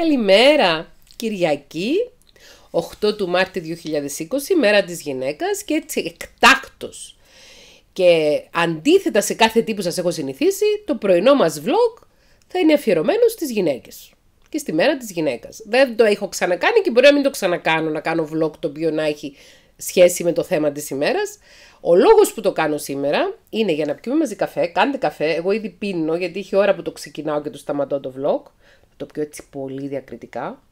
Καλημέρα! Κυριακή, 8 του Μάρτη 2020, μέρα της γυναίκας και έτσι εκτάκτος. Και αντίθετα σε κάθε τι που σας έχω συνηθίσει, το πρωινό μας vlog θα είναι αφιερωμένο στις γυναίκες και στη μέρα της γυναίκας. Δεν το έχω ξανακάνει και μπορεί να μην το ξανακάνω, να κάνω vlog το οποίο να έχει σχέση με το θέμα της ημέρας. Ο λόγος που το κάνω σήμερα είναι για να πιούμε μαζί καφέ, κάντε καφέ, εγώ ήδη πίνω γιατί είχε ώρα που το ξεκινάω και το σταματώ το vlog το πιο έτσι πολύ διακριτικά.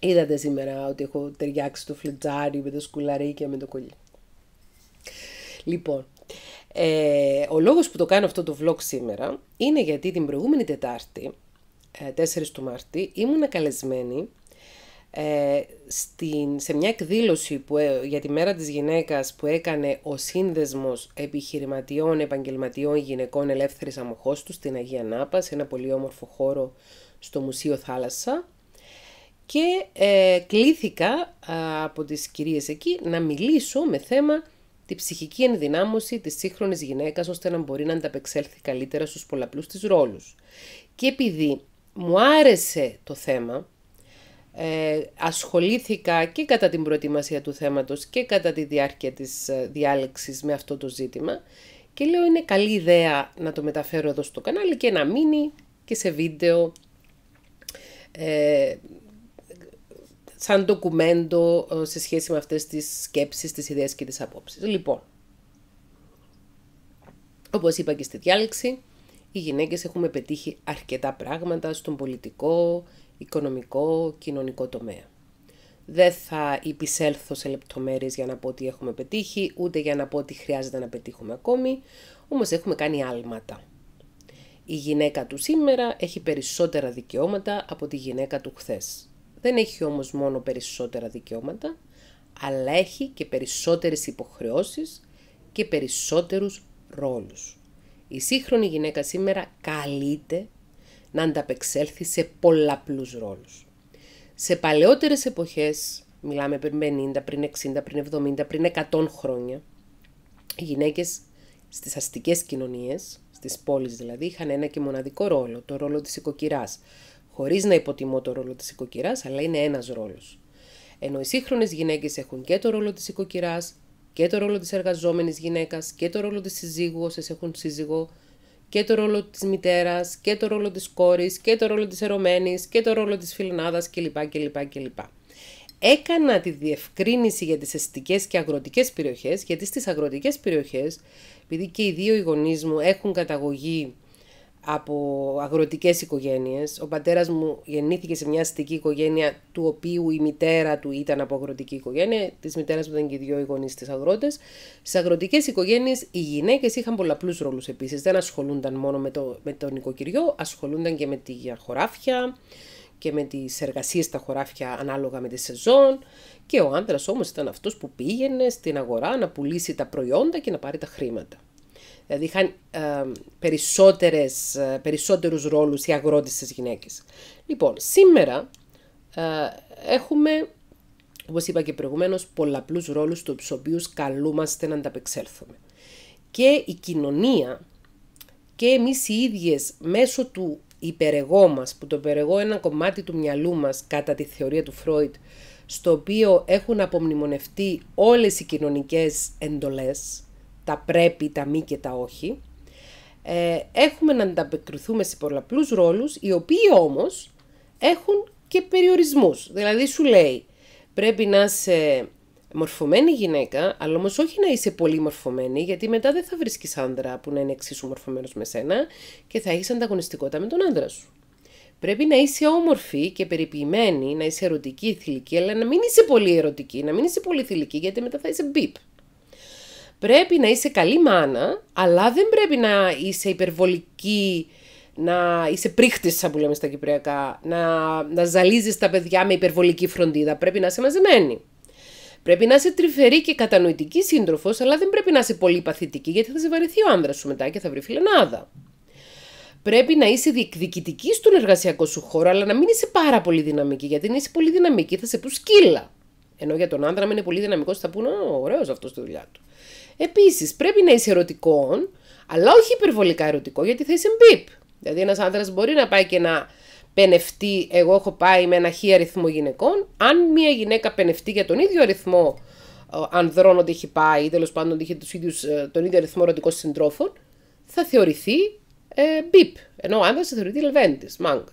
Είδατε σήμερα ότι έχω ταιριάξει το φλετζάρι με το σκουλαρί και με το κολλί. Λοιπόν, ε, ο λόγος που το κάνω αυτό το vlog σήμερα είναι γιατί την προηγούμενη Τετάρτη, 4 ε, του Μάρτη, ήμουνα καλεσμένη ε, στην, σε μια εκδήλωση που, ε, για τη Μέρα της Γυναίκας που έκανε ο Σύνδεσμος Επιχειρηματιών Επαγγελματιών Γυναικών Ελεύθερης τους στην Αγία Νάπα, σε ένα πολύ όμορφο χώρο στο Μουσείο Θάλασσα και ε, κλήθηκα από τις κυρίες εκεί να μιλήσω με θέμα τη ψυχική ενδυνάμωση της σύγχρονης γυναίκας ώστε να μπορεί να ανταπεξέλθει καλύτερα στους πολλαπλούς της ρόλους. Και επειδή μου άρεσε το θέμα, ε, ασχολήθηκα και κατά την προετοιμασία του θέματος και κατά τη διάρκεια της ε, διάλεξης με αυτό το ζήτημα και λέω είναι καλή ιδέα να το μεταφέρω εδώ στο κανάλι και να μείνει και σε βίντεο ε, σαν ντοκουμέντο ε, σε σχέση με αυτές τις σκέψεις, τις ιδέες και τις απόψεις. Λοιπόν, όπως είπα και στη διάλεξη, οι γυναίκες έχουμε πετύχει αρκετά πράγματα στον πολιτικό, οικονομικό, κοινωνικό τομέα. Δεν θα υπησέλθω σε λεπτομέρειες για να πω ότι έχουμε πετύχει, ούτε για να πω ότι χρειάζεται να πετύχουμε ακόμη, όμως έχουμε κάνει άλματα. Η γυναίκα του σήμερα έχει περισσότερα δικαιώματα από τη γυναίκα του χθες. Δεν έχει όμως μόνο περισσότερα δικαιώματα, αλλά έχει και περισσότερες υποχρεώσεις και περισσότερους ρόλους. Η σύγχρονη γυναίκα σήμερα καλείται να ανταπεξέλθει σε πολλαπλούς ρόλους. Σε παλαιότερες εποχές, μιλάμε πριν 50, πριν 60, πριν 70, πριν 100 χρόνια, οι γυναίκες στις αστικές κοινωνίες, στις πόλεις δηλαδή, είχαν ένα και μοναδικό ρόλο, το ρόλο της οικοκυράς. Χωρίς να υποτιμώ το ρόλο της οικοκυράς, αλλά είναι ένας ρόλος. Ενώ οι σύγχρονες γυναίκες έχουν και το ρόλο της οικοκυράς, και το ρόλο της εργαζόμενης γυναίκας, και το ρόλο της συζύγου, έχουν σύζυγο, και το ρόλο της μητέρας και το ρόλο της κόρης και το ρόλο της ερωμένης και το ρόλο της φιλνάδα κλπ. κλπ, κλπ. Έκανα τη διευκρίνηση για τις αισθητικές και αγροτικές περιοχές, γιατί στις αγροτικές περιοχές, επειδή και οι δύο οι μου έχουν καταγωγή από αγροτικές οικογένειες. Ο πατέρας μου γεννήθηκε σε μια αστική οικογένεια του οποίου η μητέρα του ήταν από αγροτική οικογένεια, της μητέρας μου ήταν και οι δυο οι γονείς της αγρότες. Στις αγροτικές οικογένειες οι γυναίκες είχαν πολλαπλούς ρόλους επίσης, δεν ασχολούνταν μόνο με το, με το νοικοκυριό, ασχολούνταν και με τη χωράφια και με τις εργασίες στα χωράφια ανάλογα με τη σεζόν και ο άντρας όμως ήταν αυτός που πήγαινε στην αγορά να πουλήσει τα προϊόντα και να πάρει τα χρήματα. Δηλαδή είχαν ε, περισσότερες, ε, περισσότερους ρόλους οι αγρότες στις γυναίκες. Λοιπόν, σήμερα ε, έχουμε, όπως είπα και προηγουμένως, πολλαπλούς ρόλους τους οποίους καλούμαστε να ανταπεξέλθουμε. Και η κοινωνία και εμείς οι ίδιες μέσω του υπερεγό μας, που το υπερεγώ είναι ένα κομμάτι του μυαλού μας κατά τη θεωρία του Φρόιτ, στο οποίο έχουν απομνημονευτεί όλες οι κοινωνικές εντολές, τα πρέπει, τα μη και τα όχι. Ε, έχουμε να ανταπεκριθούμε σε πολλαπλούς ρόλους, οι οποίοι όμως έχουν και περιορισμούς. Δηλαδή σου λέει, πρέπει να είσαι μορφωμένη γυναίκα, αλλά όμως όχι να είσαι πολύ μορφωμένη, γιατί μετά δεν θα βρίσκεις άντρα που να είναι εξίσου μορφωμένος με σένα και θα έχεις ανταγωνιστικότητα με τον άντρα σου. Πρέπει να είσαι όμορφη και περιποιημένη, να είσαι ερωτική, θηλυκή, αλλά να μην είσαι πολύ ερωτική, να μην είσαι πολύ θηλυκή, γιατί μετά θα είσαι μπίπ. Πρέπει να είσαι καλή μάνα, αλλά δεν πρέπει να είσαι υπερβολική, να είσαι πρίχτης σαν που λέμε στα κυπριακά, να, να ζαλίζεις τα παιδιά με υπερβολική φροντίδα, πρέπει να είσαι μαζεμένη. Πρέπει να είσαι τρυφερή και κατανοητική σύντροφος, αλλά δεν πρέπει να είσαι πολύ παθητική, γιατί θα σε βαρεθεί ο άνδρας σου μετά και θα βρει φιλενάδα. Πρέπει να είσαι διεκδικητική στον εργασιακό σου χώρο, αλλά να μην είσαι πάρα πολύ δυναμική, γιατί αν είσαι πολύ δυναμική θα σε πού σκύλα. Ενώ για τον άνδρα, μου είναι πολύ δυναμικός, θα πούνε ωραίος αυτός στη δουλειά του. Επίσης, πρέπει να είσαι ερωτικό, αλλά όχι υπερβολικά ερωτικό, γιατί θα είσαι μπίπ. Δηλαδή, ένας άντρα μπορεί να πάει και να πενευτεί. Εγώ έχω πάει με ένα χι αριθμό γυναικών. Αν μια γυναίκα πενευτεί για τον ίδιο αριθμό ε, ανδρών ότι έχει πάει ή τέλος πάντων ότι είχε ίδιους, ε, τον ίδιο αριθμό ερωτικών συντρόφων, θα θεωρηθεί ε, μπιπ. Ενώ ο άντρα θα θεωρηθεί λεβέντης, μάγκας.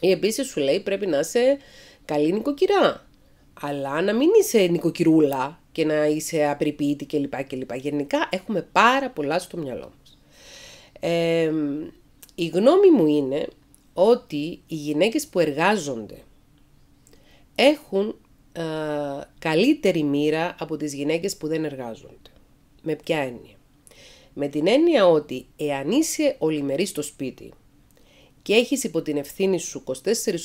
Ή επίσης σου λέει πρέπει να είσαι καλή νοικοκυρά. Αλλά να μην είσαι νοικοκυρούλα, και να είσαι απεριποιητή κλπ. κλπ. Γενικά έχουμε πάρα πολλά στο μυαλό μας. η γνώμη μου είναι ότι οι γυναίκες που εργάζονται έχουν καλύτερη μοίρα από τις γυναίκες που δεν εργάζονται. Με ποια έννοια. Με την έννοια ότι εάν είσαι ολημερή στο σπίτι και έχεις υπό την ευθύνη σου 24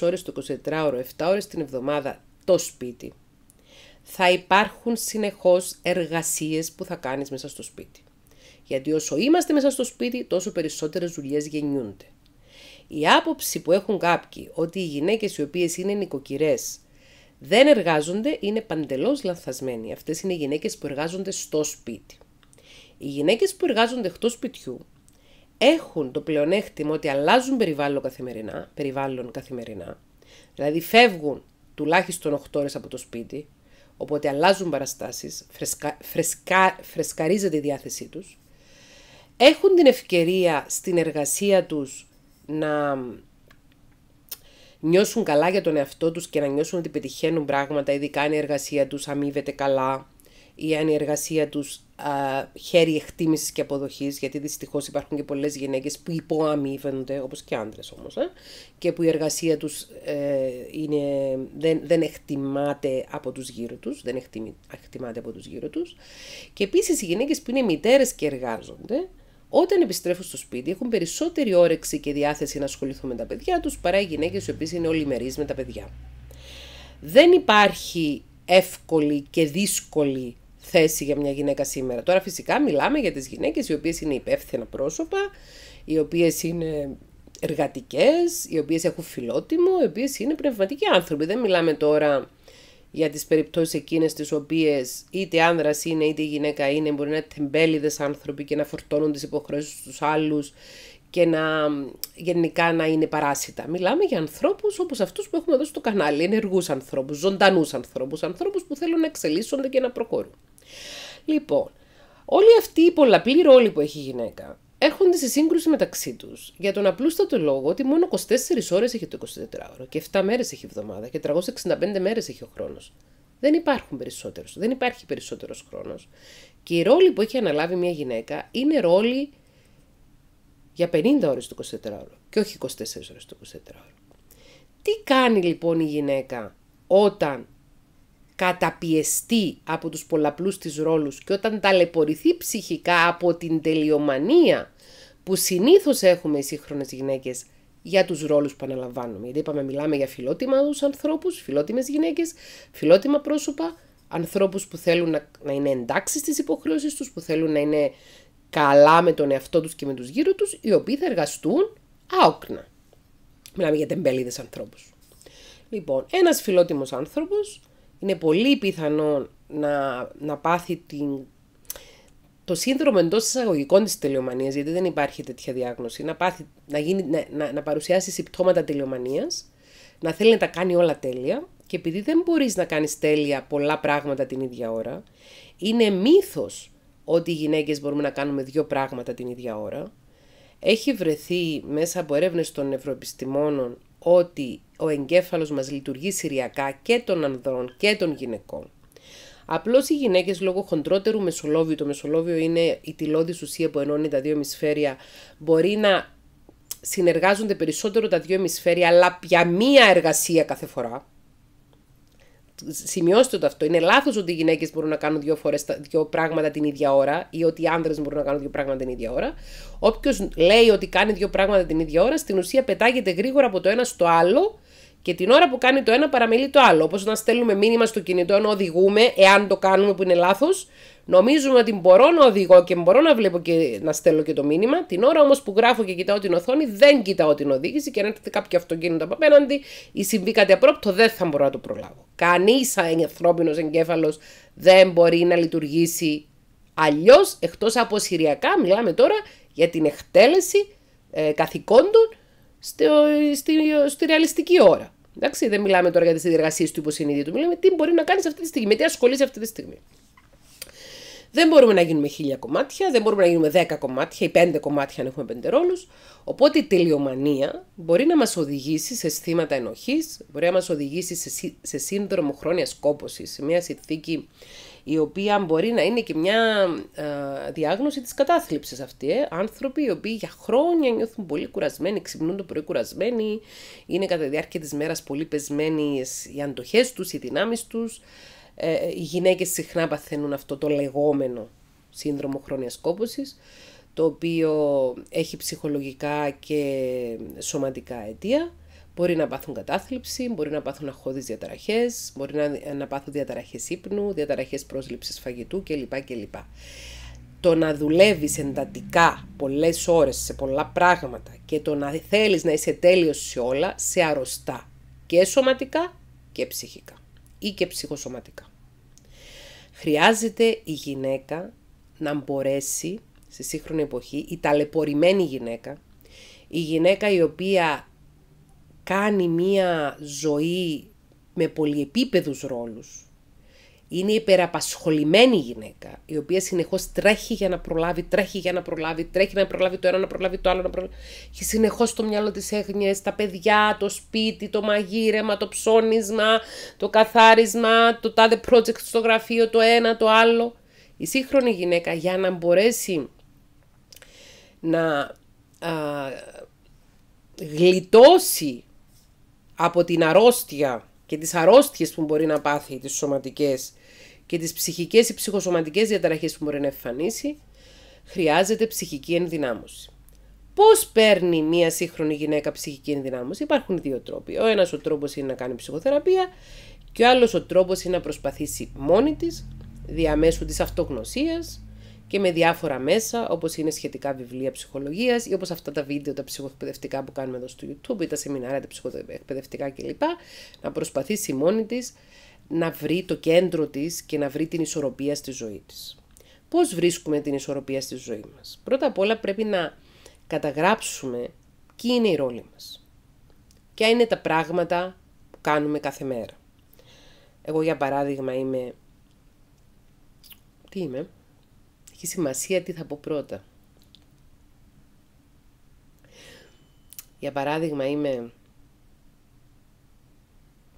ώρες το 24ωρο, 7 ώρες την εβδομάδα το σπίτι, θα υπάρχουν συνεχώς εργασίες που θα κάνεις μέσα στο σπίτι. Γιατί όσο είμαστε μέσα στο σπίτι, τόσο περισσότερες δουλειές γεννιούνται. Η άποψη που έχουν κάποιοι ότι οι γυναίκες οι οποίες είναι νοικοκυρές δεν εργάζονται είναι παντελώς λανθασμένοι. Αυτές είναι οι γυναίκες που εργάζονται στο σπίτι. Οι γυναίκες που εργάζονται εκτός σπιτιού έχουν το πλεονέκτημα ότι αλλάζουν περιβάλλον καθημερινά, περιβάλλον καθημερινά. Δηλαδή φεύγουν τουλάχιστον 8 ώρες από το σπίτι, Οπότε αλλάζουν παραστάσεις, φρεσκα, φρεσκα, φρεσκαρίζεται η διάθεσή τους. Έχουν την ευκαιρία στην εργασία τους να νιώσουν καλά για τον εαυτό τους και να νιώσουν ότι πετυχαίνουν πράγματα, ειδικά αν η εργασία τους αμείβεται καλά ή αν η εργασία τους α, χαίρει εκτίμησης και αποδοχής, γιατί δυστυχώς υπάρχουν και πολλές γυναίκες που φαίνονται, όπως και άντρες όμως, ε, και που η εργασία τους ε, δεν, δεν εκτιμάται από τους γύρω τους, δεν εκτιμάται από τους γύρω τους. Και επίσης οι γυναίκες που είναι μητέρες και εργάζονται, όταν επιστρέφουν στο σπίτι, έχουν περισσότερη όρεξη και διάθεση να ασχοληθούν με τα παιδιά τους παρά οι γυναίκες οι οποίες είναι ολιμερείς με τα παιδιά. Δεν υπάρχει εύκολη και δύσκολη θέση για μια γυναίκα σήμερα. Τώρα φυσικά μιλάμε για τις γυναίκες οι οποίες είναι υπεύθυνα πρόσωπα, οι οποίες είναι εργατικές, οι οποίες έχουν φιλότιμο, οι οποίες είναι πνευματικοί άνθρωποι. Δεν μιλάμε τώρα για τις περιπτώσεις εκείνες τις οποίες είτε άνδρας είναι είτε γυναίκα είναι, μπορεί να είναι τεμπέληδες άνθρωποι και να φορτώνουν τις υποχρεώσεις στους άλλους και να γενικά να είναι παράσιτα. Μιλάμε για ανθρώπους, όπως αυτούς που έχουμε εδώ στο κανάλι, Ενεργούς ανθρώπους, ζωντανούς ανθρώπους, ανθρώπους που θέλουν να εξελίσσονται και να προχωρούν. Λοιπόν, όλοι αυτοί οι πολλαπλοί ρόλοι που έχει η γυναίκα έρχονται σε σύγκρουση μεταξύ τους για τον απλούστατο λόγο ότι μόνο 24 ώρες έχει το 24ωρο και 7 μέρες έχει η εβδομάδα και 365 μέρες έχει ο χρόνος. Δεν υπάρχουν περισσότερους. Δεν υπάρχει περισσότερος χρόνος. Και οι ρόλοι που έχει αναλάβει μια γυναίκα είναι ρόλοι για 50 ώρες το 24ωρο και όχι 24 ωρο και οχι 24 ωρε το 24ωρο. Τι κάνει λοιπόν η γυναίκα όταν καταπιεστεί από τους πολλαπλούς της ρόλους και όταν ταλαιπωρηθεί ψυχικά από την τελειομανία που συνήθως έχουμε οι σύγχρονες γυναίκες για τους ρόλους που αναλαμβάνουμε. Γιατί είπαμε μιλάμε για τους ανθρώπους, φιλότιμες γυναίκες, φιλότιμα πρόσωπα, ανθρώπους που θέλουν να, να είναι εντάξει στις υποχρεώσεις τους, που θέλουν να είναι καλά με τον εαυτό τους και με τους γύρω τους, οι οποίοι θα εργαστούν άοκνα. Μιλάμε για τεμπελίδες ανθρώπους. Λοιπόν, ένας φιλότιμος άνθρωπος είναι πολύ πιθανό να, να πάθει την, το σύνδρομο εντός εισαγωγικών της τελειομανίας, γιατί δεν υπάρχει τέτοια διάγνωση, να, πάθει, να, γίνει, να, να, παρουσιάσει συμπτώματα τελειομανίας, να θέλει να τα κάνει όλα τέλεια και επειδή δεν μπορείς να κάνεις τέλεια πολλά πράγματα την ίδια ώρα, είναι μύθος ότι οι γυναίκες μπορούμε να κάνουμε δύο πράγματα την ίδια ώρα. Έχει βρεθεί μέσα από έρευνες των ευρωεπιστημόνων ότι ο εγκέφαλος μας λειτουργεί συριακά και των ανδρών και των γυναικών. Απλώς οι γυναίκες λόγω χοντρότερου μεσολόβιου, το μεσολόβιο είναι η τυλώδης ουσία που ενώνει τα δύο ημισφαίρια, μπορεί να συνεργάζονται περισσότερο τα δύο ημισφαίρια, αλλά για μία εργασία κάθε φορά σημειώστε το αυτό. Είναι λάθος ότι οι γυναίκες μπορούν να κάνουν δύο, φορές, δύο πράγματα την ίδια ώρα ή ότι οι άνδρες μπορούν να κάνουν δύο πράγματα την ίδια ώρα. Όποιος λέει ότι κάνει δύο πράγματα την ίδια ώρα, στην ουσία πετάγεται γρήγορα από το ένα στο άλλο και την ώρα που κάνει το ένα παραμελεί το άλλο. Όπως να στέλνουμε μήνυμα στο κινητό ενώ οδηγούμε, εάν το κάνουμε που είναι λάθος, Νομίζουν ότι μπορώ να οδηγώ και μπορώ να βλέπω και να στέλνω και το μήνυμα. Την ώρα όμως που γράφω και κοιτάω την οθόνη, δεν κοιτάω την οδήγηση και αν έρθει κάποιο αυτοκίνητο από απέναντι ή συμβεί κάτι απρόπτω, δεν θα μπορώ να το προλάβω. Κανείς ανθρώπινος εγκέφαλος δεν μπορεί να λειτουργήσει αλλιώς εκτός από σηριακά. Μιλάμε τώρα για την εκτέλεση ε, καθηκόντων στη, στη, στη ρεαλιστική ώρα. Εντάξει, δεν μιλάμε τώρα για τις διεργασίε του υποσυνείδητου. Μιλάμε τι μπορεί να κάνεις αυτή τη στιγμή, τι ασχολείσαι αυτή τη στιγμή. Δεν μπορούμε να γίνουμε χίλια κομμάτια, δεν μπορούμε να γίνουμε δέκα κομμάτια ή πέντε κομμάτια αν έχουμε πέντε ρόλους. Οπότε η τελειομανία μπορεί να μας οδηγήσει σε αισθήματα ενοχής, μπορεί να μας οδηγήσει σε, σε σύνδρομο χρόνιας κόπωσης, σε μια συνθήκη η οποία μπορεί να είναι και μια ε, διάγνωση της κατάθλιψης αυτή. Ε. Άνθρωποι οι οποίοι για χρόνια νιώθουν πολύ κουρασμένοι, ξυπνούν το πρωί κουρασμένοι, είναι κατά τη διάρκεια της μέρας πολύ πεσμένοι οι αντοχές τους, οι δυνάμεις τους, ε, οι γυναίκες συχνά παθαίνουν αυτό το λεγόμενο σύνδρομο χρόνιας κόπωσης, το οποίο έχει ψυχολογικά και σωματικά αιτία. Μπορεί να πάθουν κατάθλιψη, μπορεί να πάθουν αχώδεις διαταραχές, μπορεί να, να πάθουν διαταραχές ύπνου, διαταραχές πρόσληψης φαγητού κλπ. κλπ. Το να δουλεύεις εντατικά πολλές ώρες σε πολλά πράγματα και το να θέλεις να είσαι τέλειος σε όλα, σε αρρωστά και σωματικά και ψυχικά ή και ψυχοσωματικά. Χρειάζεται η γυναίκα να μπορέσει στη σύγχρονη εποχή, η ταλαιπωρημένη γυναίκα, η γυναίκα η οποία κάνει μία ζωή με πολυεπίπεδους ρόλους, είναι η υπεραπασχολημένη γυναίκα, η οποία συνεχώς τρέχει για να προλάβει, τρέχει για να προλάβει, τρέχει να προλάβει το ένα, να προλάβει το άλλο, να προλάβει. Και συνεχώς στο μυαλό της έγνοια, τα παιδιά, το σπίτι, το μαγείρεμα, το ψώνισμα, το καθάρισμα, το τάδε project στο γραφείο, το ένα, το άλλο. Η σύγχρονη γυναίκα για να μπορέσει να α, γλιτώσει από την αρρώστια και τις αρρώστιες που μπορεί να πάθει, τις σωματικές, και τις ψυχικές ή ψυχοσωματικές διαταραχές που μπορεί να εμφανίσει, χρειάζεται ψυχική ενδυνάμωση. Πώς παίρνει μια σύγχρονη γυναίκα ψυχική ενδυνάμωση, Υπάρχουν δύο τρόποι. Ο ένας ο τρόπος είναι να κάνει ψυχοθεραπεία και ο άλλος ο τρόπος είναι να προσπαθήσει μόνη της διαμέσου της αυτογνωσίας και με διάφορα μέσα όπως είναι σχετικά βιβλία ψυχολογίας ή όπως αυτά τα βίντεο τα ψυχοεκπαιδευτικά που κάνουμε εδώ στο YouTube ή τα σεμινάρια τα ψυχοεκπαιδευτικά κλπ. Να προσπαθήσει μόνη της να βρει το κέντρο της και να βρει την ισορροπία στη ζωή της. Πώς βρίσκουμε την ισορροπία στη ζωή μας. Πρώτα απ' όλα πρέπει να καταγράψουμε ποιοι είναι οι ρόλοι μας. Ποια είναι τα πράγματα που κάνουμε κάθε μέρα. Εγώ για παράδειγμα είμαι... Τι είμαι? Έχει σημασία τι θα πω πρώτα. Για παράδειγμα είμαι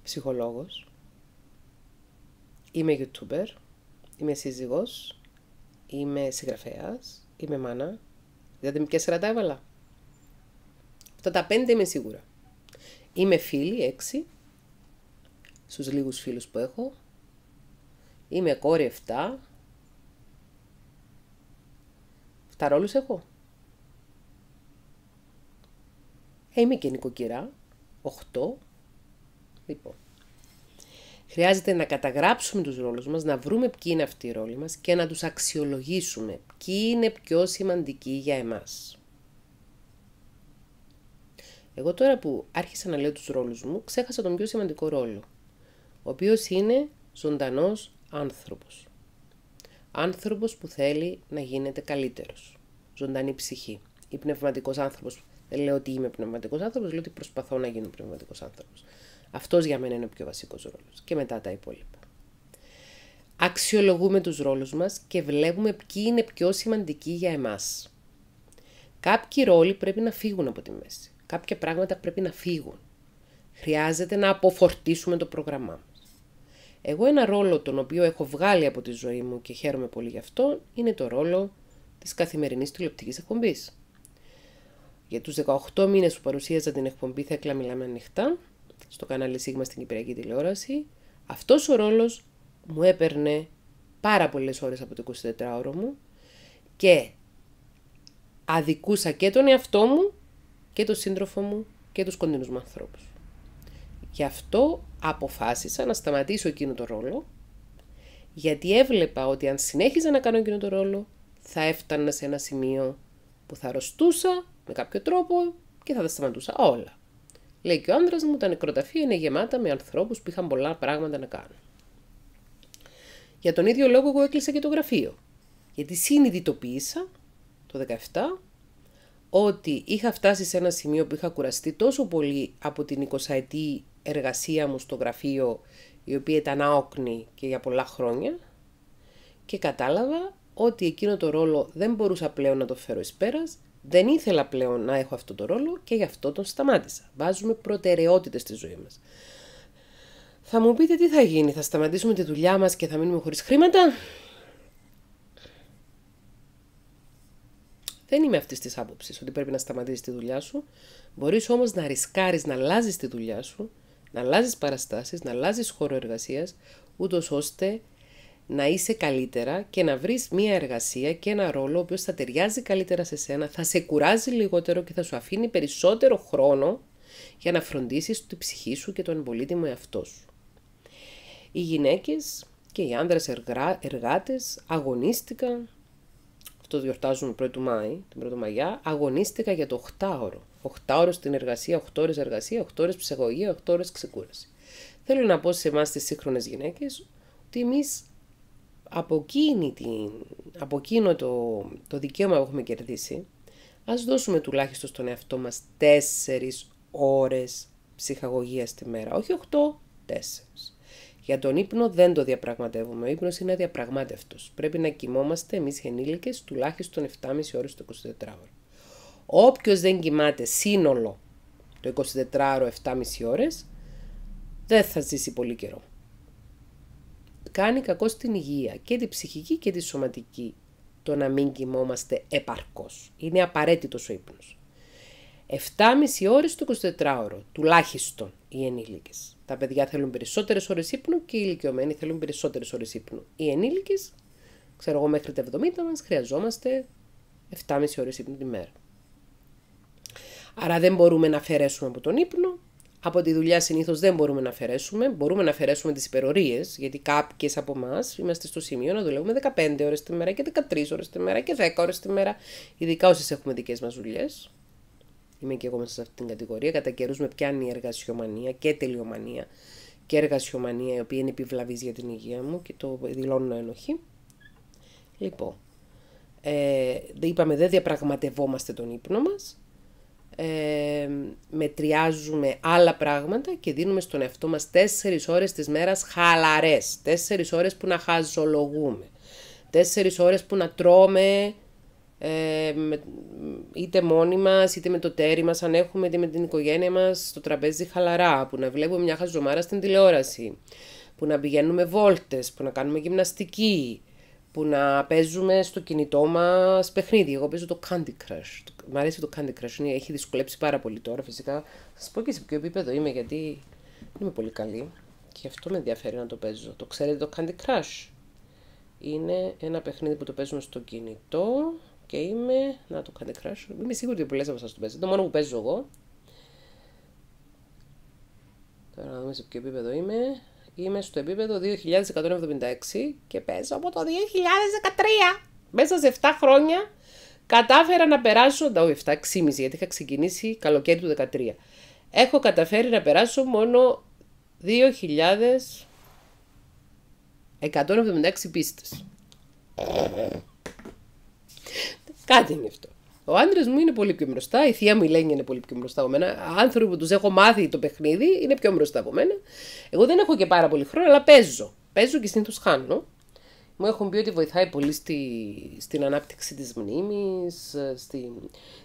ψυχολόγος, Είμαι YouTuber, είμαι σύζυγος, είμαι συγγραφέας, είμαι μάνα. μάννα, με ποια σειρά τα έβαλα. Αυτά τα πέντε είμαι σίγουρα. Είμαι φίλη, έξι, στους λίγους φίλους που έχω. Είμαι κόρη 7. Τα ρόλους έχω. Ε, είμαι και νοικοκυρά, 8. Λοιπόν. Χρειάζεται να καταγράψουμε τους ρόλους μας, να βρούμε ποιοι είναι αυτοί οι ρόλοι μας και να τους αξιολογήσουμε. Ποιοι είναι πιο σημαντικοί για εμάς. Εγώ τώρα που άρχισα να λέω τους ρόλους μου, ξέχασα τον πιο σημαντικό ρόλο, ο οποίος είναι ζωντανός άνθρωπος. Άνθρωπος που θέλει να γίνεται καλύτερος. Ζωντανή ψυχή. Ή πνευματικός άνθρωπος. Δεν λέω ότι είμαι πνευματικός άνθρωπος, λέω ότι προσπαθώ να γίνω πνευματικός άνθρωπος. Αυτός για μένα είναι ο πιο βασικός ρόλος και μετά τα υπόλοιπα. Αξιολογούμε τους ρόλους μας και βλέπουμε ποιοι είναι πιο σημαντικοί για εμάς. Κάποιοι ρόλοι πρέπει να φύγουν από τη μέση. Κάποια πράγματα πρέπει να φύγουν. Χρειάζεται να αποφορτίσουμε το πρόγραμμά μας. Εγώ ένα ρόλο τον οποίο έχω βγάλει από τη ζωή μου και χαίρομαι πολύ γι' αυτό είναι το ρόλο της καθημερινής τηλεοπτικής εκπομπής. Για τους 18 μήνες που παρουσίαζα την εκπομπή Θέκλα Μιλάμε Ανοιχτά, στο κανάλι Σίγμα στην Κυπριακή τηλεόραση, αυτός ο ρόλος μου έπαιρνε πάρα πολλές ώρες από το 24ωρο μου και αδικούσα και τον εαυτό μου και τον σύντροφο μου και τους κοντινούς μου ανθρώπους. Γι' αυτό αποφάσισα να σταματήσω εκείνο το ρόλο, γιατί έβλεπα ότι αν συνέχιζα να κάνω εκείνο το ρόλο, θα έφτανα σε ένα σημείο που θα αρρωστούσα με κάποιο τρόπο και θα τα σταματούσα όλα. Λέει και ο άντρας μου, τα νεκροταφεία είναι γεμάτα με ανθρώπους που είχαν πολλά πράγματα να κάνουν. Για τον ίδιο λόγο, εγώ έκλεισα και το γραφείο. Γιατί συνειδητοποίησα το 17 ότι είχα φτάσει σε ένα σημείο που είχα κουραστεί τόσο πολύ από την 20ετή εργασία μου στο γραφείο, η οποία ήταν άοκνη και για πολλά χρόνια, και κατάλαβα ότι εκείνο το ρόλο δεν μπορούσα πλέον να το φέρω εις πέρας δεν ήθελα πλέον να έχω αυτό τον ρόλο και γι' αυτό τον σταμάτησα. Βάζουμε προτεραιότητες στη ζωή μας. Θα μου πείτε τι θα γίνει, θα σταματήσουμε τη δουλειά μας και θα μείνουμε χωρίς χρήματα. Δεν είμαι αυτής της άποψης ότι πρέπει να σταματήσεις τη δουλειά σου. Μπορείς όμως να ρισκάρεις να αλλάζεις τη δουλειά σου, να αλλάζεις παραστάσεις, να αλλάζεις χώρο εργασίας, ούτως ώστε να είσαι καλύτερα και να βρεις μία εργασία και ένα ρόλο ο οποίος θα ταιριάζει καλύτερα σε σένα, θα σε κουράζει λιγότερο και θα σου αφήνει περισσότερο χρόνο για να φροντίσεις τη ψυχή σου και τον πολύτιμο εαυτό σου. Οι γυναίκες και οι άνδρες εργά, εργάτες αγωνίστηκαν, αυτό διορτάζουμε 1η Μάη, την 1η Μαγιά, αγωνίστηκα για το 8ωρο. 8 ώρες στην εργασία, 8 ώρες εργασία, 8 ώρες ψυχαγωγία, 8 ώρες ξεκούραση. Θέλω να πω σε εμάς τις σύγχρονες γυναίκες ότι εμείς από, εκείνη εκείνο το, το δικαίωμα που έχουμε κερδίσει, ας δώσουμε τουλάχιστον στον εαυτό μας τέσσερις ώρες ψυχαγωγίας τη μέρα. Όχι οχτώ, τέσσερις. Για τον ύπνο δεν το διαπραγματεύουμε. Ο ύπνος είναι αδιαπραγμάτευτος. Πρέπει να κοιμόμαστε εμείς ενήλικες τουλάχιστον 7,5 ώρες το 24ωρο. Όποιος δεν κοιμάται σύνολο το 24ωρο 7,5 ώρες, δεν θα ζήσει πολύ καιρό κάνει κακό στην υγεία και τη ψυχική και τη σωματική το να μην κοιμόμαστε επαρκώς. Είναι απαραίτητος ο ύπνος. 7,5 ώρες το 24ωρο, τουλάχιστον οι ενήλικες. Τα παιδιά θέλουν περισσότερες ώρες ύπνου και οι ηλικιωμένοι θέλουν περισσότερες ώρες ύπνου. Οι ενήλικες, ξέρω εγώ μέχρι τα 70 μας, χρειαζόμαστε 7,5 ώρες ύπνου τη μέρα. Άρα δεν μπορούμε να αφαιρέσουμε από τον ύπνο από τη δουλειά συνήθως δεν μπορούμε να αφαιρέσουμε. Μπορούμε να αφαιρέσουμε τις υπερορίες, γιατί κάποιες από εμάς είμαστε στο σημείο να δουλεύουμε 15 ώρες τη μέρα και 13 ώρες τη μέρα και 10 ώρες τη μέρα, ειδικά όσες έχουμε δικές μας δουλειές. Είμαι και εγώ μέσα σε αυτήν την κατηγορία. Κατά καιρούς με πιάνει η εργασιομανία και τελειομανία και εργασιομανία, η οποία είναι επιβλαβής για την υγεία μου και το δηλώνω ενοχή. Λοιπόν, ε, είπαμε δεν διαπραγματευόμαστε τον ύπνο μας, μετριάζουμε άλλα πράγματα και δίνουμε στον εαυτό μας τέσσερις ώρες της μέρας χαλαρές, τέσσερις ώρες που να χαζολογούμε, τέσσερις ώρες που να τρώμε ε, είτε μόνοι μας, είτε με το τέρι μας, αν έχουμε, είτε με την οικογένεια μας στο τραπέζι χαλαρά, που να βλέπουμε μια χαζομάρα στην τηλεόραση, που να πηγαίνουμε βόλτες, που να κάνουμε γυμναστική, που να παίζουμε στο κινητό μας παιχνίδι. Εγώ παίζω το Candy Crush. Μ' αρέσει το Candy Crush. Έχει δυσκολέψει πάρα πολύ τώρα φυσικά. Θα σας πω και σε ποιο επίπεδο είμαι, γιατί είμαι πολύ καλή. Και αυτό με ενδιαφέρει να το παίζω. Το ξέρετε το Candy Crush. Είναι ένα παιχνίδι που το παίζουμε στο κινητό και είμαι. Να το Candy Crush. Είμαι σίγουρη ότι πολλές από εσάς το παίζετε. Το μόνο που παίζω εγώ. Τώρα να δούμε σε ποιο επίπεδο είμαι. Είμαι στο επίπεδο 2176 και παίζω από το 2013. Μέσα σε 7 χρόνια κατάφερα να περάσω, τα 6,5 γιατί είχα ξεκινήσει καλοκαίρι του 2013. Έχω καταφέρει να περάσω μόνο 2.176 πίστες. Κάτι είναι αυτό. Ο άντρας μου είναι πολύ πιο μπροστά. Η θεία μου η Λένια είναι πολύ πιο μπροστά από μένα. Άνθρωποι που τους έχω μάθει το παιχνίδι είναι πιο μπροστά από μένα. Εγώ δεν έχω και πάρα πολύ χρόνο, αλλά παίζω. Παίζω και συνήθως χάνω. Μου έχουν πει ότι βοηθάει πολύ στη, στην ανάπτυξη της μνήμης, στη,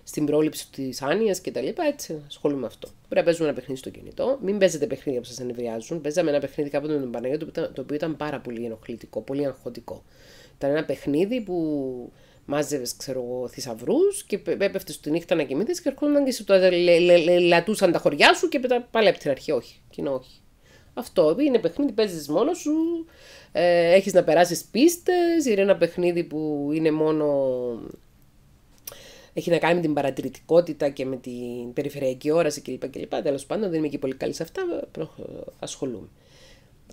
στην πρόληψη της άνοιας κτλ. Έτσι, ασχολούμαι με αυτό. Πρέπει να παίζουμε ένα παιχνίδι στο κινητό. Μην παίζετε παιχνίδια που σας ενευριάζουν. Παίζαμε ένα παιχνίδι κάποτε με τον Παναγιώτο το οποίο ήταν πάρα πολύ ενοχλητικό, πολύ αγχωτικό. Ήταν ένα παιχνίδι που μάζευες θησαυρούς και έπεφτε τη νύχτα να κοιμηθεί και ερχόταν και σου το λατούσαν τα χωριά σου και μετά την αρχή. Όχι, κοινό όχι. Αυτό είναι παιχνίδι, παίζεις μόνος σου. Ε, έχεις να περάσεις πίστες. είναι ένα παιχνίδι που είναι μόνο... Έχει να κάνει με την παρατηρητικότητα και με την περιφερειακή όραση κλπ. κλπ. Τέλος πάντων, δεν είμαι και πολύ καλή σε αυτά, ασχολούμαι.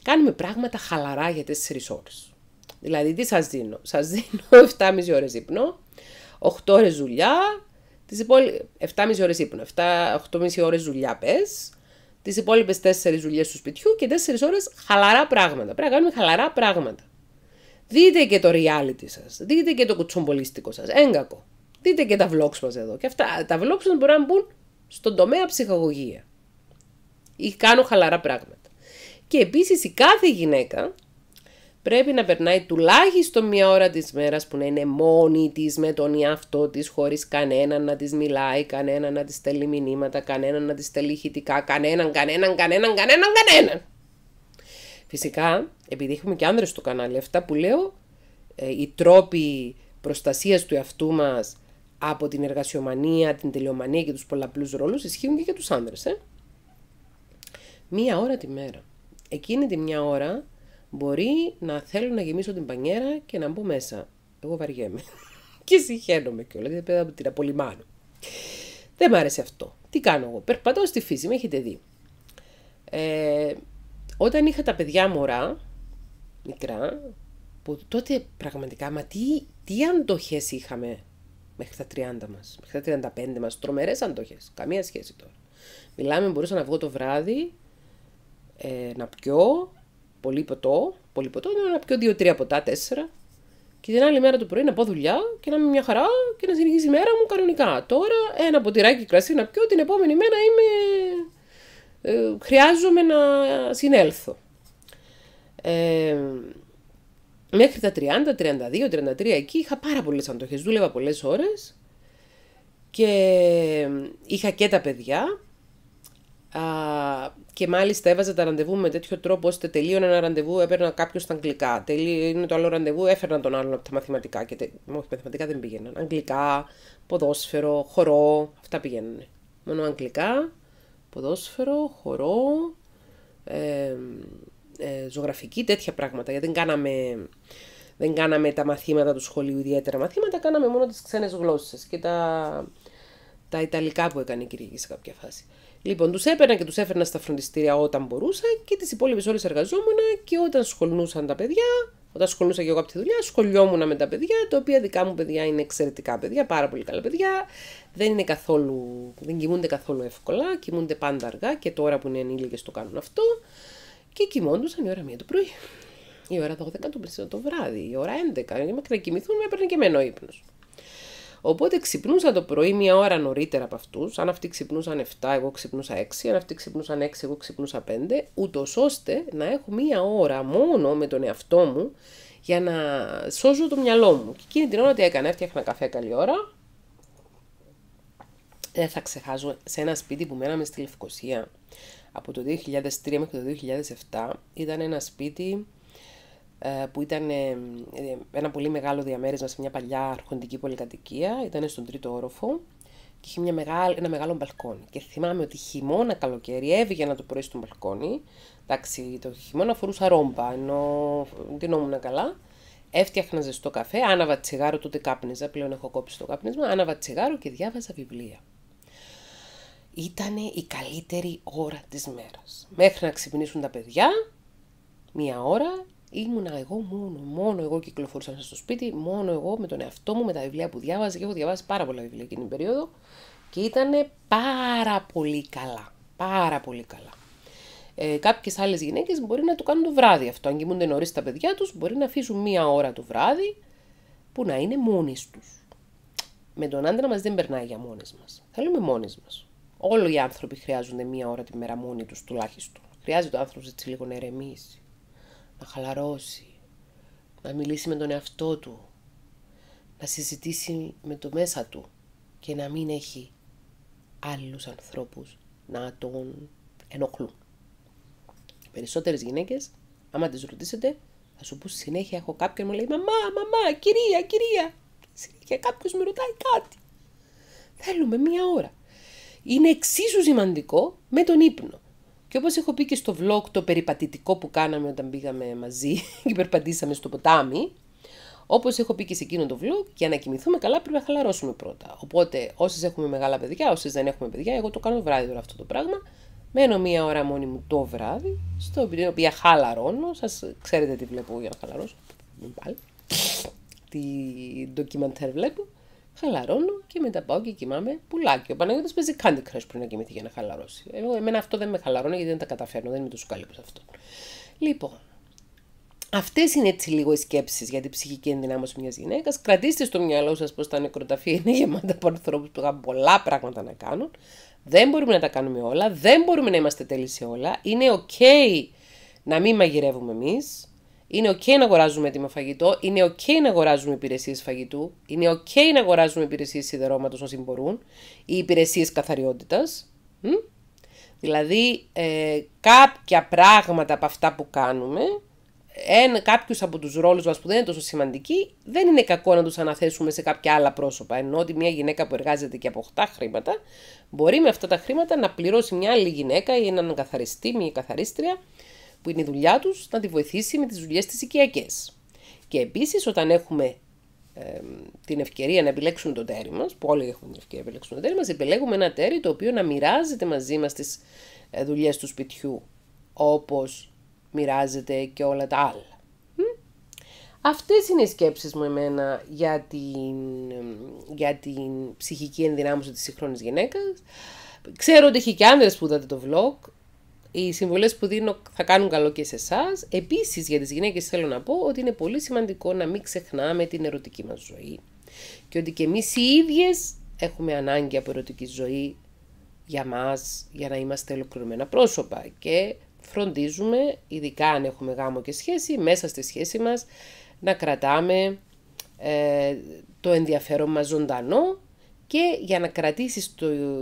Κάνουμε πράγματα χαλαρά για τέσσερις ώρες. Δηλαδή τι σας δίνω. Σας δίνω 7,5 ώρες ύπνο, 8 ώρες δουλειά, τις υπόλοι... 7,5 ώρες ύπνο, 7, 8,5 ώρες δουλειά πες, τις υπόλοιπες 4 δουλειές του σπιτιού και 4 ώρες χαλαρά πράγματα. Πρέπει να κάνουμε χαλαρά πράγματα. Δείτε και το reality σας, δείτε και το κουτσομπολίστικο σας, έγκακο. Δείτε και τα vlogs μας εδώ. Και αυτά τα vlogs μας μπορούν να μπουν στον τομέα ψυχαγωγία. Ή κάνω χαλαρά πράγματα. Και επίσης η κάθε επίση η καθε γυναικα πρέπει να περνάει τουλάχιστον μία ώρα της μέρας που να είναι μόνη της με τον εαυτό της χωρίς κανέναν να της μιλάει, κανέναν να της στέλνει μηνύματα, κανέναν να της στέλνει ηχητικά, κανέναν, κανέναν, κανέναν, κανέναν, κανέναν. Φυσικά, επειδή έχουμε και άνδρες στο κανάλι, αυτά που λέω, ε, οι τρόποι προστασίας του εαυτού μας από την εργασιομανία, την τηλεομανία και τους πολλαπλούς ρόλους ισχύουν και για τους άνδρες, ε. Μία ώρα τη μέρα. Εκείνη τη μία ώρα Μπορεί να θέλω να γεμίσω την πανιέρα και να μπω μέσα. Εγώ βαριέμαι. και συγχαίρομαι κιόλας, γιατί πέρα την απολυμάνω. Δεν μ' άρεσε αυτό. Τι κάνω εγώ. Περπατώ στη φύση, με έχετε δει. Ε, όταν είχα τα παιδιά μωρά, μικρά, που τότε πραγματικά, μα τι, τι αντοχές είχαμε μέχρι τα 30 μας, μέχρι τα 35 μας, τρομερές αντοχές, καμία σχέση τώρα. Μιλάμε, μπορούσα να βγω το βράδυ, ε, να πιω, πολύ ποτό, πολύ ποτό, να πιω δύο-τρία ποτά, τέσσερα. Και την άλλη μέρα του πρωί να πάω δουλειά και να είμαι μια χαρά και να συνεχίζει η μέρα μου κανονικά. Τώρα ένα ποτηράκι κρασί να πιω, την επόμενη μέρα είμαι... Ε, χρειάζομαι να συνέλθω. Ε, μέχρι τα 30, 32, 33 εκεί είχα πάρα πολλές αντοχές, δούλευα πολλές ώρες και ε, είχα και τα παιδιά Α, και μάλιστα έβαζα τα ραντεβού με τέτοιο τρόπο ώστε τελείωνα ένα ραντεβού, έπαιρνα κάποιος στα αγγλικά. τελείωνα το άλλο ραντεβού, έφερναν τον άλλον από τα μαθηματικά. Και τε... Όχι, μαθηματικά δεν πήγαιναν. Αγγλικά, ποδόσφαιρο, χορό, αυτά πήγαιναν. Μόνο αγγλικά, ποδόσφαιρο, χορό, ε, ε, ζωγραφική, τέτοια πράγματα. Γιατί δεν κάναμε, δεν κάναμε τα μαθήματα του σχολείου ιδιαίτερα μαθήματα, κάναμε μόνο τις ξένες γλώσσες. και τα, τα Ιταλικά που έκανε η Κυριακή σε κάποια φάση. Λοιπόν, τους έπαιρνα και τους έφερνα στα φροντιστήρια όταν μπορούσα και τις υπόλοιπες ώρες εργαζόμουν και όταν σχολούσαν τα παιδιά, όταν σχολούσα και εγώ από τη δουλειά, σχολιόμουν με τα παιδιά, τα οποία δικά μου παιδιά είναι εξαιρετικά παιδιά, πάρα πολύ καλά παιδιά. Δεν, είναι καθόλου, δεν κοιμούνται καθόλου εύκολα, κοιμούνται πάντα αργά και τώρα που είναι ενήλικες το κάνουν αυτό. Και κοιμώντουσαν η ώρα 1 το πρωί, η ώρα 12 το, το βράδυ, η ώρα 11. Μέχρι να κοιμηθούν, με έπαιρνε και εμένα ο ύπνος. Οπότε ξυπνούσα το πρωί μία ώρα νωρίτερα από αυτούς. Αν αυτοί ξυπνούσαν 7, εγώ ξυπνούσα 6. Αν αυτοί ξυπνούσαν 6, εγώ ξυπνούσα 5. Ούτως ώστε να έχω μία ώρα μόνο με τον εαυτό μου για να σώζω το μυαλό μου. Και εκείνη την ώρα τι έκανα, έφτιαχνα καφέ καλή ώρα. Δεν θα ξεχάσω σε ένα σπίτι που μέναμε στη Λευκοσία από το 2003 μέχρι το 2007 ήταν ένα σπίτι ε, που ήταν ε, ε, ένα πολύ μεγάλο διαμέρισμα σε μια παλιά αρχοντική πολυκατοικία, ήταν στον τρίτο όροφο και είχε μια μεγάλη, ένα μεγάλο μπαλκόνι. Και θυμάμαι ότι χειμώνα καλοκαίρι έβγαινα το πρωί στο μπαλκόνι. Εντάξει, το χειμώνα φορούσα ρόμπα, ενώ δεν ήμουν καλά. Έφτιαχνα ζεστό καφέ, άναβα τσιγάρο, τότε κάπνιζα, πλέον έχω κόψει το κάπνισμα, άναβα τσιγάρο και διάβαζα βιβλία. Ήταν η καλύτερη ώρα της μέρας Μέχρι να ξυπνήσουν τα παιδιά, μία ώρα ήμουνα εγώ μόνο, μόνο εγώ κυκλοφορούσα στο σπίτι, μόνο εγώ με τον εαυτό μου, με τα βιβλία που διάβαζα και έχω διαβάσει πάρα πολλά βιβλία εκείνη την περίοδο και ήταν πάρα πολύ καλά, πάρα πολύ καλά. Ε, Κάποιες άλλες γυναίκες μπορεί να το κάνουν το βράδυ αυτό. Αν κοιμούνται νωρίς τα παιδιά τους, μπορεί να αφήσουν μία ώρα το βράδυ που να είναι μόνοι τους. Με τον άντρα μας δεν περνάει για μόνες μας. Θέλουμε μόνες μας. Όλοι οι άνθρωποι χρειάζονται μία ώρα τη μέρα μόνοι τους τουλάχιστον. Χρειάζεται ο άνθρωπος έτσι λίγο να ερεμήσει να χαλαρώσει, να μιλήσει με τον εαυτό του, να συζητήσει με το μέσα του και να μην έχει άλλους ανθρώπους να τον ενοχλούν. Οι Περισσότερες γυναίκες, άμα τις ρωτήσετε, θα σου πω συνέχεια έχω κάποιον μου λέει «Μαμά, μαμά, κυρία, κυρία». Συνέχεια κάποιος με ρωτάει κάτι. Θέλουμε μία ώρα. Είναι εξίσου σημαντικό με τον ύπνο. Και όπως έχω πει και στο vlog το περιπατητικό που κάναμε όταν πήγαμε μαζί και περπατήσαμε στο ποτάμι, όπως έχω πει και σε εκείνο το vlog, για να κοιμηθούμε καλά πρέπει να χαλαρώσουμε πρώτα. Οπότε όσες έχουμε μεγάλα παιδιά, όσες δεν έχουμε παιδιά, εγώ το κάνω βράδυ τώρα αυτό το πράγμα, Μένω μία ώρα μόνη μου το βράδυ, στο οποίο χαλαρώνω. Σας ξέρετε τι βλέπω για να χαλαρώσω. πάλι. Τι ντοκιμαντέρ βλέπω χαλαρώνω και μετά πάω και κοιμάμαι πουλάκι. Ο Παναγιώτης παίζει Candy Crush πριν να κοιμηθεί για να χαλαρώσει. Εγώ, εμένα αυτό δεν με χαλαρώνει γιατί δεν τα καταφέρνω, δεν είμαι τόσο καλή αυτό. Λοιπόν, Αυτές είναι έτσι λίγο οι σκέψεις για την ψυχική ενδυνάμωση μιας γυναίκας. Κρατήστε στο μυαλό σας πως τα νεκροταφεία είναι γεμάτα από ανθρώπους που έχουν πολλά πράγματα να κάνουν. Δεν μπορούμε να τα κάνουμε όλα. Δεν μπορούμε να είμαστε τέλειοι σε όλα. Είναι OK να μην μαγειρεύουμε εμείς. Είναι OK να αγοράζουμε έτοιμο φαγητό, είναι OK να αγοράζουμε υπηρεσίες φαγητού, είναι OK να αγοράζουμε υπηρεσίες σιδερώματος όσοι μπορούν, ή υπηρεσίες καθαριότητας. Δηλαδή, ε, κάποια πράγματα από αυτά που κάνουμε, κάποιους από τους ρόλους μας που δεν είναι τόσο σημαντικοί, δεν είναι κακό να τους αναθέσουμε σε κάποια άλλα πρόσωπα. Ενώ ότι μια γυναίκα που εργάζεται και αποκτά χρήματα, μπορεί με αυτά τα χρήματα να πληρώσει μια άλλη γυναίκα ή έναν καθαριστή, μια καθαρίστρια, που είναι η δουλειά τους, να τη βοηθήσει με τις δουλειές τι οικιακές. Και επίσης, όταν έχουμε την ευκαιρία να επιλέξουμε τον τέρι μας, που όλοι έχουμε την ευκαιρία να επιλέξουμε τον τέρι μας, επιλέγουμε ένα τέρι το οποίο να μοιράζεται μαζί μας τις ε, δουλειές του σπιτιού, όπως μοιράζεται και όλα τα άλλα. Αυτές είναι οι σκέψεις μου εμένα για την, για την ψυχική ενδυνάμωση της σύγχρονης γυναίκας. Ξέρω ότι έχει και άνδρες που είδατε το vlog οι συμβολές που δίνω θα κάνουν καλό και σε εσάς. Επίσης για τις γυναίκες θέλω να πω ότι είναι πολύ σημαντικό να μην ξεχνάμε την ερωτική μας ζωή και ότι και εμείς οι ίδιες έχουμε ανάγκη από ερωτική ζωή για μας, για να είμαστε ολοκληρωμένα πρόσωπα και φροντίζουμε, ειδικά αν έχουμε γάμο και σχέση, μέσα στη σχέση μας να κρατάμε ε, το ενδιαφέρον μας ζωντανό και για να κρατήσεις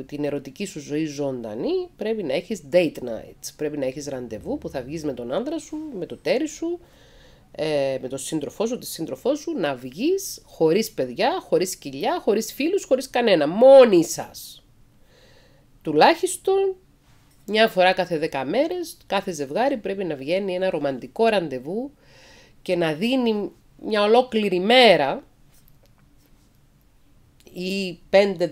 την ερωτική σου ζωή ζωντανή πρέπει να έχεις date nights, πρέπει να έχεις ραντεβού που θα βγεις με τον άντρα σου, με το τέρι σου, ε, με τον σύντροφό σου, τη σύντροφό σου, να βγεις χωρίς παιδιά, χωρίς σκυλιά, χωρίς φίλους, χωρίς κανένα, μόνοι σας. Τουλάχιστον μια φορά κάθε δέκα μέρες, κάθε ζευγάρι πρέπει να βγαίνει ένα ρομαντικό ραντεβού και να δίνει μια ολόκληρη μέρα ή 5-6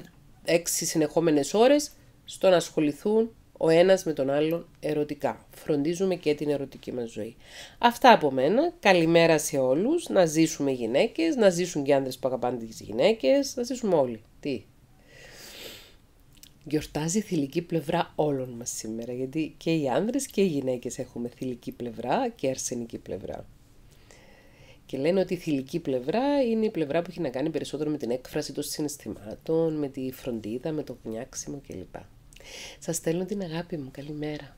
συνεχόμενες ώρες στο να ασχοληθούν ο ένας με τον άλλον ερωτικά. Φροντίζουμε και την ερωτική μας ζωή. Αυτά από μένα. Καλημέρα σε όλους. Να ζήσουμε γυναίκες, να ζήσουν και άνδρες που αγαπάνε τις γυναίκες, να ζήσουμε όλοι. Τι. Γιορτάζει η θηλυκή πλευρά όλων μας σήμερα, γιατί και οι άνδρες και οι γυναίκες έχουμε θηλυκή πλευρά και αρσενική πλευρά. Και λένε ότι η θηλυκή πλευρά είναι η πλευρά που έχει να κάνει περισσότερο με την έκφραση των συναισθημάτων, με τη φροντίδα, με το πνιάξιμο κλπ. Σας στέλνω την αγάπη μου. Καλημέρα.